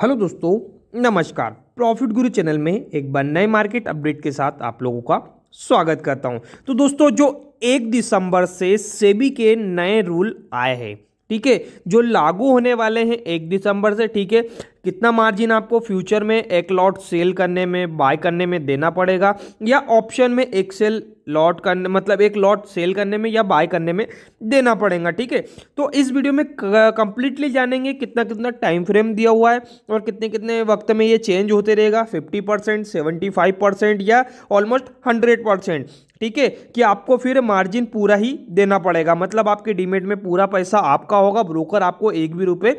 hello दोस्तों नमस्कार profit गुरु चैनल में एक बार नए मार्केट अपडेट के साथ आप लोगों का स्वागत करता हूं तो दोस्तों जो एक दिसंबर से सेबी के नए रूल आए हैं ठीक है जो लागू होने वाले हैं एक दिसंबर से ठीक है कितना मार्जिन आपको फ्यूचर में एक लॉट सेल करने में बाय करने में देना पड़ेगा या ऑप्शन में एक सेल लॉट करने मतलब एक लॉट सेल करने में या बाय करने में देना पड़ेगा ठीक है तो इस वीडियो में कंप्लीटली जानेंगे कितना कितना टाइम फ्रेम दिया हुआ है और कितने कितने वक्त में ये चेंज होते रहेगा fifty percent seventy five percent या ऑलमोस्ट हंड्रेड परसेंट ठीक है कि आपको फिर मार्जिन पूरा ही देना पड़ेगा मतलब आपके डीमेट में पूरा पैसा आपका होगा ब्रोकर आपको एक भी रुपये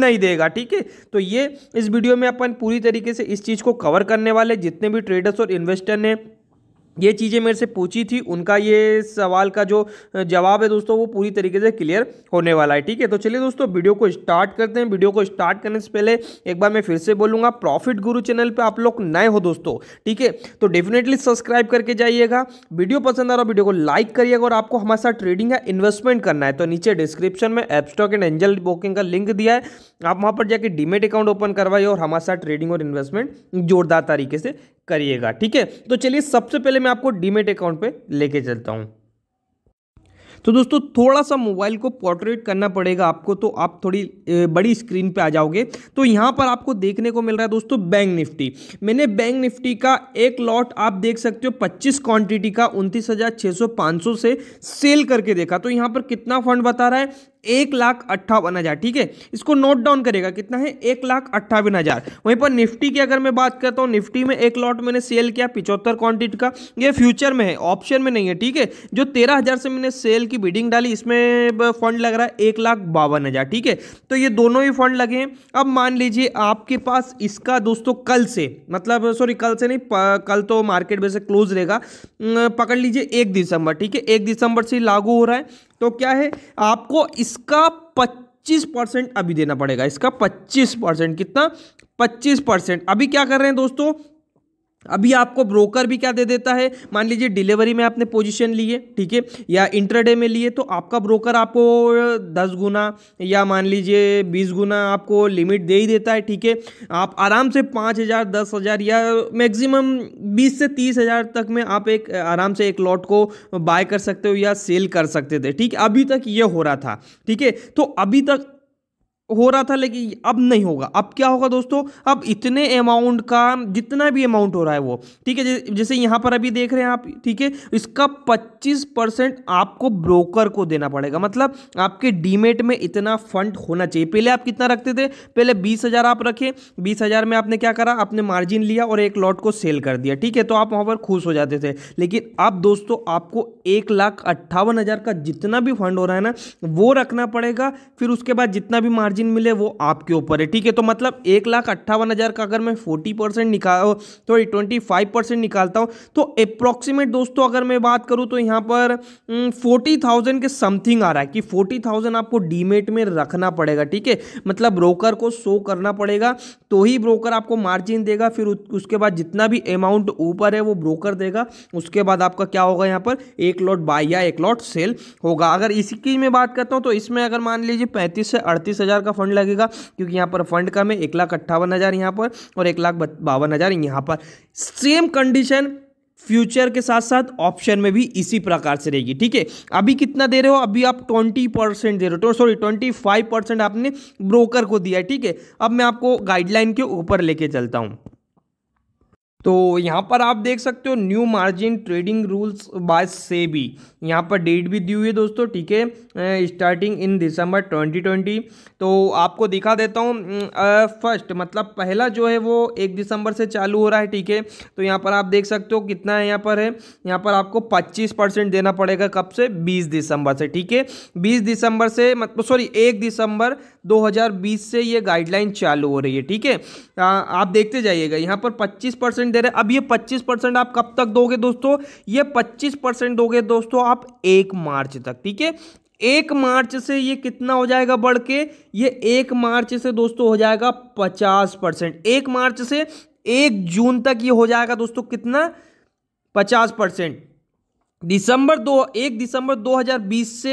नहीं देगा ठीक है तो ये इस वीडियो में अपन पूरी तरीके से इस चीज़ को कवर करने वाले जितने भी ट्रेडर्स और इन्वेस्टर ने ये चीज़ें मेरे से पूछी थी उनका ये सवाल का जो जवाब है दोस्तों वो पूरी तरीके से क्लियर होने वाला है ठीक है तो चलिए दोस्तों वीडियो को स्टार्ट करते हैं वीडियो को स्टार्ट करने से पहले एक बार मैं फिर से बोलूँगा प्रॉफिट गुरु चैनल पर आप लोग नए हो दोस्तों ठीक है तो डेफिनेटली सब्सक्राइब करके जाइएगा वीडियो पसंद आ रहा वीडियो को लाइक करिएगा और आपको हमारे साथ ट्रेडिंग या इन्वेस्टमेंट करना है तो नीचे डिस्क्रिप्शन में एपस्टॉक एंड एंजल बुकिंग का लिंक दिया है आप वहाँ पर जाकर डीमेट अकाउंट ओपन करवाइए और हमारे साथ ट्रेडिंग और इन्वेस्टमेंट जोरदार तरीके से करिएगा ठीक है तो चलिए सबसे पहले मैं आपको डीमेट अकाउंट पे लेके चलता हूं तो दोस्तों थोड़ा सा मोबाइल को पोर्ट्रेट करना पड़ेगा आपको तो आप थोड़ी बड़ी स्क्रीन पे आ जाओगे तो यहाँ पर आपको देखने को मिल रहा है दोस्तों बैंक निफ्टी मैंने बैंक निफ्टी का एक लॉट आप देख सकते हो 25 क्वांटिटी का उनतीस हज़ार से सेल करके देखा तो यहाँ पर कितना फंड बता रहा है एक लाख अट्ठावन हज़ार ठीक है इसको नोट डाउन करेगा कितना है एक लाख अट्ठावन हज़ार वहीं पर निफ्टी की अगर मैं बात करता हूँ निफ्टी में एक लॉट मैंने सेल किया पिचहत्तर क्वांटिटी का ये फ्यूचर में है ऑप्शन में नहीं है ठीक है जो तेरह हज़ार से मैंने सेल की बिडिंग डाली इसमें फंड लग रहा है एक लाख बावन हज़ार ठीक है तो ये दोनों ही फंड लगे हैं अब मान लीजिए आपके पास इसका दोस्तों कल से मतलब सॉरी कल से नहीं कल तो मार्केट वैसे क्लोज रहेगा पकड़ लीजिए एक दिसंबर ठीक है एक दिसंबर से लागू हो रहा है तो क्या है आपको इसका पच्चीस परसेंट अभी देना पड़ेगा इसका पच्चीस परसेंट कितना पच्चीस परसेंट अभी क्या कर रहे हैं दोस्तों अभी आपको ब्रोकर भी क्या दे देता है मान लीजिए डिलीवरी में आपने पोजीशन लिए ठीक है या इंटरडे में लिए तो आपका ब्रोकर आपको दस गुना या मान लीजिए बीस गुना आपको लिमिट दे ही देता है ठीक है आप आराम से पाँच हज़ार दस हज़ार या मैक्सिमम बीस से तीस हज़ार तक में आप एक आराम से एक लॉट को बाय कर सकते हो या सेल कर सकते थे ठीक अभी तक ये हो रहा था ठीक है तो अभी तक हो रहा था लेकिन अब नहीं होगा अब क्या होगा दोस्तों अब इतने अमाउंट का जितना भी अमाउंट हो रहा है वो ठीक है जैसे यहाँ पर अभी देख रहे हैं आप ठीक है इसका 25 परसेंट आपको ब्रोकर को देना पड़ेगा मतलब आपके डीमेट में इतना फंड होना चाहिए पहले आप कितना रखते थे पहले बीस हज़ार आप रखे बीस हज़ार में आपने क्या करा आपने मार्जिन लिया और एक लॉट को सेल कर दिया ठीक है तो आप वहाँ पर खुश हो जाते थे लेकिन अब दोस्तों आपको एक लाख अट्ठावन हज़ार का जितना भी फंड हो रहा है ना वो रखना पड़ेगा फिर उसके बाद जितना भी मार्जिन मार्जिन मिले वो आपके ऊपर है ठीक है तो मतलब एक लाख अट्ठावन हज़ार का अगर मैं फोर्टी परसेंट निकाल सॉरी ट्वेंटी फाइव परसेंट निकालता हूँ तो अप्रॉक्सीमेट दोस्तों अगर मैं बात करूँ तो यहाँ पर फोर्टी थाउजेंड के समथिंग आ रहा है कि फोर्टी थाउजेंड आपको डीमेट में रखना पड़ेगा ठीक है मतलब ब्रोकर को शो करना पड़ेगा तो ही ब्रोकर आपको मार्जिन देगा फिर उसके बाद जितना भी अमाउंट ऊपर है वो ब्रोकर देगा उसके बाद आपका क्या होगा यहाँ पर एक लॉट बाई या एक लॉट सेल होगा अगर इसी की मैं बात करता हूँ तो इसमें अगर मान लीजिए पैंतीस से अड़तीस हज़ार का फंड लगेगा क्योंकि यहाँ पर फंड कम है एक लाख अट्ठावन हज़ार यहाँ पर और एक लाख बावन हज़ार यहाँ पर सेम कंडीशन फ्यूचर के साथ साथ ऑप्शन में भी इसी प्रकार से रहेगी ठीक है अभी कितना दे रहे हो अभी आप ट्वेंटी परसेंट दे रहे हो सॉरी ट्वेंटी फाइव परसेंट आपने ब्रोकर को दिया ठीक है अब मैं आपको गाइडलाइन के ऊपर लेके चलता हूँ तो यहाँ पर आप देख सकते हो न्यू मार्जिन ट्रेडिंग रूल्स बाय से भी यहाँ पर डेट भी दी हुई है दोस्तों ठीक है स्टार्टिंग इन दिसंबर 2020 तो आपको दिखा देता हूँ फर्स्ट मतलब पहला जो है वो एक दिसंबर से चालू हो रहा है ठीक है तो यहाँ पर आप देख सकते हो कितना है यहाँ पर है यहाँ पर आपको 25 परसेंट देना पड़ेगा कब से 20 दिसंबर से ठीक है 20 दिसंबर से मतलब सॉरी एक दिसंबर 2020 से ये गाइडलाइन चालू हो रही है ठीक है आप देखते जाइएगा यहाँ पर 25 परसेंट दे रहे अब ये 25 परसेंट आप कब तक दोगे दोस्तों ये 25 परसेंट दोगे दोस्तों आप एक मार्च तक ठीक है एक मार्च से ये कितना हो जाएगा बढ़ के ये एक मार्च से दोस्तों हो जाएगा पचास परसेंट एक मार्च से एक जून तक ये हो जाएगा दोस्तों कितना पचास परसेंट दिसंबर दो एक दिसंबर 2020 से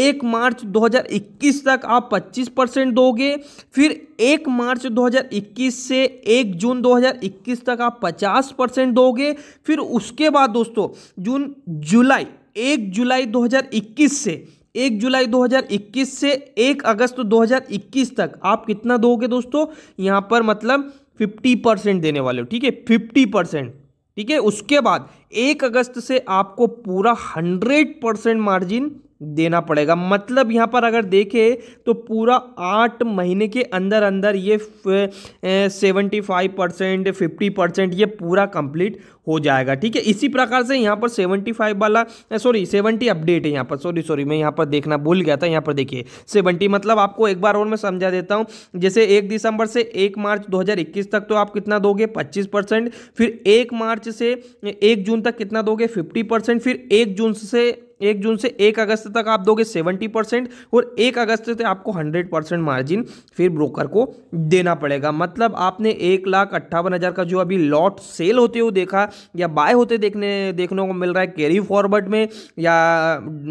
एक मार्च 2021 तक आप 25 परसेंट दोगे फिर एक मार्च 2021 से एक जून 2021 तक आप 50 परसेंट दोगे फिर उसके बाद दोस्तों जून जुलाई एक जुलाई 2021 से एक जुलाई 2021 से एक अगस्त 2021 तक आप कितना दोगे दोस्तों यहाँ पर मतलब 50 परसेंट देने वाले हो ठीक है 50 परसेंट ठीक है उसके बाद एक अगस्त से आपको पूरा हंड्रेड परसेंट मार्जिन देना पड़ेगा मतलब यहाँ पर अगर देखें तो पूरा आठ महीने के अंदर अंदर ये seventy five percent fifty percent ये पूरा कंप्लीट हो जाएगा ठीक है इसी प्रकार से यहाँ पर सेवेंटी फाइव वाला सॉरी सेवेंटी अपडेट है यहाँ पर सॉरी सॉरी मैं यहाँ पर देखना भूल गया था यहाँ पर देखिए सेवेंटी मतलब आपको एक बार और मैं समझा देता हूँ जैसे एक दिसंबर से एक मार्च 2021 तक तो आप कितना दोगे 25 परसेंट फिर एक मार्च से एक जून तक कितना दोगे 50 परसेंट फिर एक जून से एक जून से एक अगस्त तक आप दोगे सेवेंटी परसेंट और एक अगस्त से आपको हंड्रेड परसेंट मार्जिन फिर ब्रोकर को देना पड़ेगा मतलब आपने एक लाख अट्ठावन हज़ार का जो अभी लॉट सेल होते हुए देखा या बाय होते देखने देखने को मिल रहा है कैरी फॉरवर्ड में या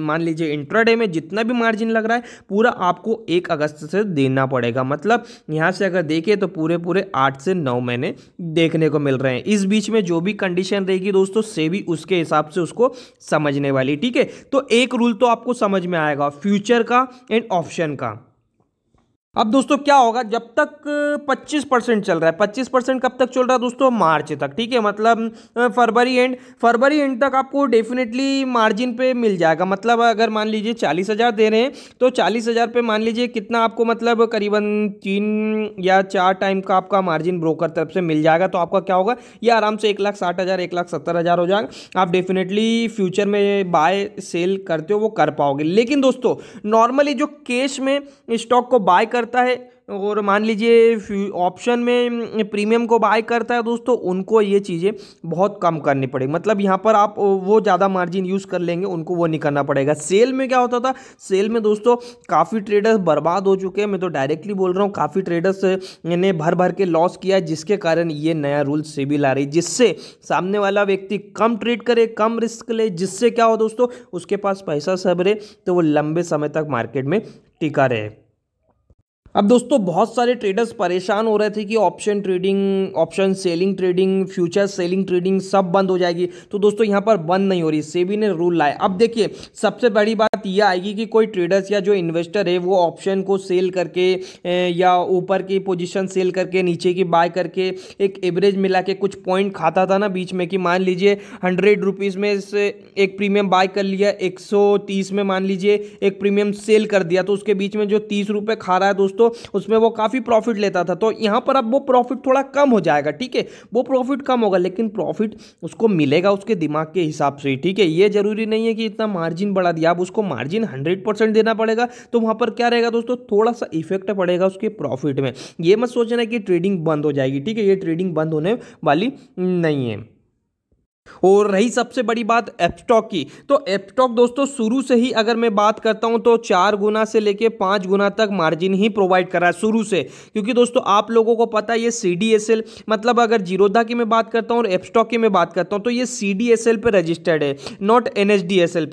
मान लीजिए इंट्राडे में जितना भी मार्जिन लग रहा है पूरा आपको एक अगस्त से देना पड़ेगा मतलब यहाँ से अगर देखें तो पूरे पूरे आठ से नौ महीने देखने को मिल रहे हैं इस बीच में जो भी कंडीशन रहेगी दोस्तों भी उसके हिसाब से उसको समझने वाली ठीक है तो एक रूल तो आपको समझ में आएगा फ्यूचर का एंड ऑप्शन का अब दोस्तों क्या होगा जब तक 25 परसेंट चल रहा है 25 परसेंट कब तक चल रहा है दोस्तों मार्च तक ठीक है मतलब फरवरी एंड फरवरी एंड तक आपको डेफिनेटली मार्जिन पे मिल जाएगा मतलब अगर मान लीजिए चालीस हज़ार दे रहे हैं तो चालीस हज़ार पे मान लीजिए कितना आपको मतलब करीबन तीन या चार टाइम का आपका मार्जिन ब्रोकर तरफ से मिल जाएगा तो आपका क्या होगा ये आराम से एक लाख साठ हज़ार एक लाख सत्तर हज़ार हो जाएगा आप डेफिनेटली फ्यूचर में बाय सेल करते हो वो कर पाओगे लेकिन दोस्तों नॉर्मली जो कैश में स्टॉक को बाय कर करता है और मान लीजिए ऑप्शन में प्रीमियम को बाय करता है दोस्तों उनको ये चीज़ें बहुत कम करनी पड़ेगी मतलब यहाँ पर आप वो ज़्यादा मार्जिन यूज़ कर लेंगे उनको वो नहीं करना पड़ेगा सेल में क्या होता था सेल में दोस्तों काफ़ी ट्रेडर्स बर्बाद हो चुके हैं मैं तो डायरेक्टली बोल रहा हूँ काफ़ी ट्रेडर्स ने भर भर के लॉस किया जिसके कारण ये नया रूल सेबी ला रही जिससे सामने वाला व्यक्ति कम ट्रेड करे कम रिस्क ले जिससे क्या हो दोस्तों उसके पास पैसा सबरे तो वो लंबे समय तक मार्केट में टिका रहे अब दोस्तों बहुत सारे ट्रेडर्स परेशान हो रहे थे कि option trading option selling trading future selling trading सब बंद हो जाएगी तो दोस्तों यहाँ पर बंद नहीं हो रही सेबी ने रूल लाए अब देखिए सबसे बड़ी बात यह आएगी कि कोई ट्रेडर्स या जो इन्वेस्टर है वो ऑप्शन को सेल करके या ऊपर की पोजिशन सेल करके नीचे की बाय करके एक एवरेज मिला के कुछ पॉइंट खाता था ना बीच में कि मान लीजिए हंड्रेड रुपीज़ में से एक प्रीमियम बाय कर लिया एक में मान लीजिए एक प्रीमियम सेल कर दिया तो उसके बीच में जो तीस रुपये खा रहा है दोस्तों दोस्तों उसमें वो काफ़ी प्रॉफिट लेता था तो यहाँ पर अब वो प्रॉफिट थोड़ा कम हो जाएगा ठीक है वो प्रॉफिट कम होगा लेकिन प्रॉफिट उसको मिलेगा उसके दिमाग के हिसाब से ठीक है ये जरूरी नहीं है कि इतना मार्जिन बढ़ा दिया अब उसको मार्जिन हंड्रेड परसेंट देना पड़ेगा तो वहाँ पर क्या रहेगा दोस्तों थोड़ा सा इफेक्ट पड़ेगा उसके प्रॉफिट में ये मत सोचना कि ट्रेडिंग बंद हो जाएगी ठीक है ये ट्रेडिंग बंद होने वाली नहीं है और रही सबसे बड़ी बात एपस्टॉक की तो एपस्टॉक दोस्तों शुरू से ही अगर मैं बात करता हूं तो चार गुना से लेके पाँच गुना तक मार्जिन ही प्रोवाइड करा है शुरू से क्योंकि दोस्तों आप लोगों को पता है ये सी मतलब अगर जीरोधा की मैं बात करता हूँ और एपस्टॉक की मैं बात करता हूँ तो ये सी पर रजिस्टर्ड है नॉट एन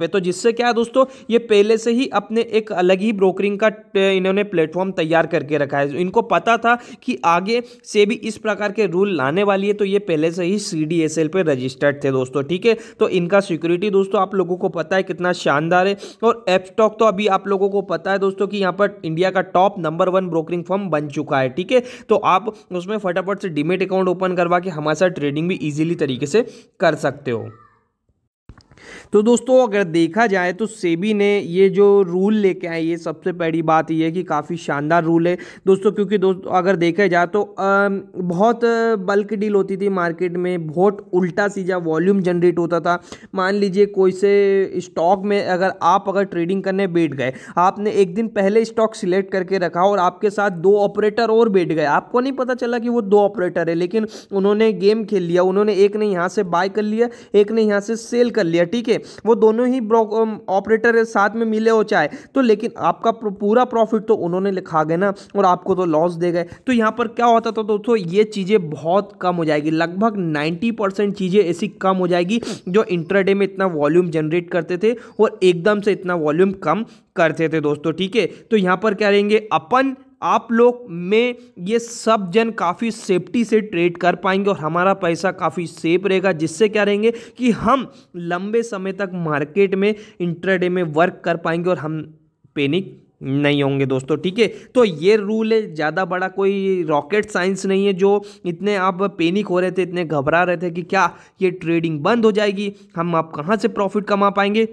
पे तो जिससे क्या है दोस्तों ये पहले से ही अपने एक अलग ही ब्रोकरिंग का इन्होंने प्लेटफॉर्म तैयार करके रखा है इनको पता था कि आगे से भी इस प्रकार के रूल लाने वाली है तो ये पहले से ही सी पे रजिस्टर्ड थे दोस्तों ठीक है तो इनका सिक्योरिटी दोस्तों आप लोगों को पता है कितना शानदार है और एपस्टॉक तो अभी आप लोगों को पता है दोस्तों कि यहाँ पर इंडिया का top number one broking firm बन चुका है ठीक है तो आप उसमें फटाफट से डिमेट अकाउंट ओपन करवा के हमारे साथ ट्रेडिंग भी ईजिली तरीके से कर सकते हो तो दोस्तों अगर देखा जाए तो सेबी ने ये जो रूल लेके आए ये सबसे पहली बात ये है कि काफ़ी शानदार रूल है दोस्तों क्योंकि दोस्तों अगर देखा जाए तो आ, बहुत बल्क डील होती थी मार्केट में बहुत उल्टा सीधा वॉल्यूम जनरेट होता था मान लीजिए कोई से स्टॉक में अगर आप अगर ट्रेडिंग करने बैठ गए आपने एक दिन पहले स्टॉक सिलेक्ट करके रखा और आपके साथ दो ऑपरेटर और बैठ गए आपको नहीं पता चला कि वो दो ऑपरेटर है लेकिन उन्होंने गेम खेल लिया उन्होंने एक ने यहाँ से बाय कर लिया एक ने यहाँ से सेल कर लिया ठीक है वो दोनों ही ऑपरेटर साथ में मिले हो चाहे तो लेकिन आपका पूरा प्रॉफिट तो उन्होंने लिखा गए ना और आपको तो लॉस दे गए तो यहाँ पर क्या होता था दोस्तों ये चीज़ें बहुत कम हो जाएगी लगभग 90 परसेंट चीज़ें ऐसी कम हो जाएगी जो इंटरडे में इतना वॉल्यूम जनरेट करते थे और एकदम से इतना वॉल्यूम कम करते थे दोस्तों ठीक है तो यहाँ पर क्या रहेंगे अपन आप लोग में ये सब जन काफ़ी सेफ्टी से ट्रेड कर पाएंगे और हमारा पैसा काफ़ी सेफ रहेगा जिससे क्या रहेंगे कि हम लंबे समय तक मार्केट में इंटरडे में वर्क कर पाएंगे और हम पेनिक नहीं होंगे दोस्तों ठीक है तो ये रूल है ज़्यादा बड़ा कोई रॉकेट साइंस नहीं है जो इतने आप पेनिक हो रहे थे इतने घबरा रहे थे कि क्या ये ट्रेडिंग बंद हो जाएगी हम आप कहाँ से प्रॉफिट कमा पाएंगे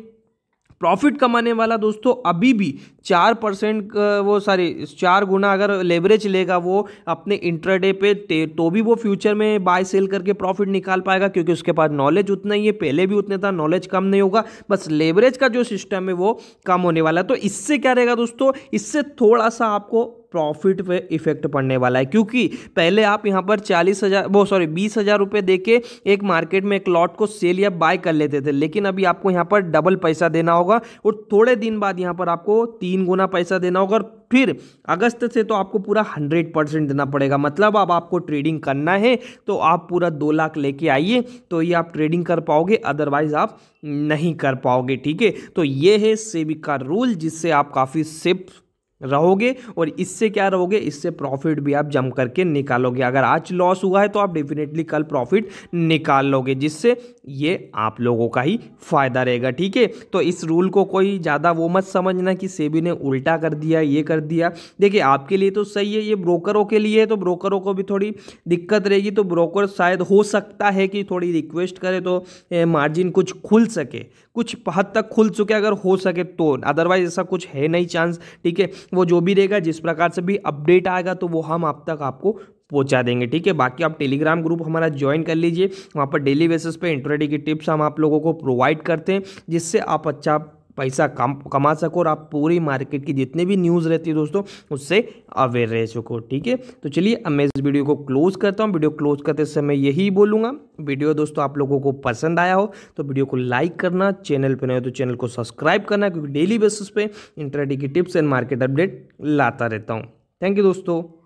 प्रॉफिट कमाने वाला दोस्तों अभी भी चार परसेंट वो सॉरी चार गुना अगर लेवरेज लेगा वो अपने इंटरडे पे तो भी वो फ्यूचर में बाय सेल करके प्रॉफिट निकाल पाएगा क्योंकि उसके पास नॉलेज उतना ही है पहले भी उतने था नॉलेज कम नहीं होगा बस लेवरेज का जो सिस्टम है वो कम होने वाला है तो इससे क्या रहेगा दोस्तों इससे थोड़ा सा आपको प्रॉफिट पे इफेक्ट पड़ने वाला है क्योंकि पहले आप यहाँ पर चालीस हज़ार वो सॉरी बीस हज़ार रुपये दे के एक मार्केट में एक लॉट को सेल या बाय कर लेते थे लेकिन अभी आपको यहाँ पर डबल पैसा देना होगा और थोड़े दिन बाद यहाँ पर आपको तीन गुना पैसा देना होगा और फिर अगस्त से तो आपको पूरा हंड्रेड परसेंट देना पड़ेगा मतलब अब आपको ट्रेडिंग करना है तो आप पूरा दो लाख लेके आइए तो ये आप ट्रेडिंग कर पाओगे अदरवाइज आप नहीं कर पाओगे ठीक है तो ये है सेबी का रूल जिससे आप काफ़ी सेफ रहोगे और इससे क्या रहोगे इससे प्रॉफिट भी आप जम करके निकालोगे अगर आज लॉस हुआ है तो आप डेफिनेटली कल प्रॉफिट निकाल लोगे जिससे ये आप लोगों का ही फायदा रहेगा ठीक है तो इस रूल को कोई ज़्यादा वो मत समझना कि सेबी ने उल्टा कर दिया ये कर दिया देखिए आपके लिए तो सही है ये ब्रोकरों के लिए है तो ब्रोकरों को भी थोड़ी दिक्कत रहेगी तो ब्रोकर शायद हो सकता है कि थोड़ी रिक्वेस्ट करे तो मार्जिन कुछ खुल सके कुछ हद तक खुल चुके अगर हो सके तो अदरवाइज ऐसा कुछ है नहीं चांस ठीक है वो जो भी रहेगा जिस प्रकार से भी अपडेट आएगा तो वो हम आप तक आपको पहुंचा देंगे ठीक है बाकी आप टेलीग्राम ग्रुप हमारा ज्वाइन कर लीजिए वहाँ पर डेली बेसिस पे इंटरनेटी की टिप्स हम आप लोगों को प्रोवाइड करते हैं जिससे आप अच्छा पैसा कम कमा सको और आप पूरी मार्केट की जितने भी न्यूज़ रहती है दोस्तों उससे अवेयर रह सको ठीक है तो चलिए अब मैं इस वीडियो को क्लोज़ करता हूँ वीडियो क्लोज करते समय यही बोलूँगा वीडियो दोस्तों आप लोगों को पसंद आया हो तो वीडियो को लाइक करना चैनल पर नहीं हो तो चैनल को सब्सक्राइब करना क्योंकि डेली बेसिस पे इंटरनेटी की टिप्स एंड मार्केट अपडेट लाता रहता हूँ थैंक यू दोस्तों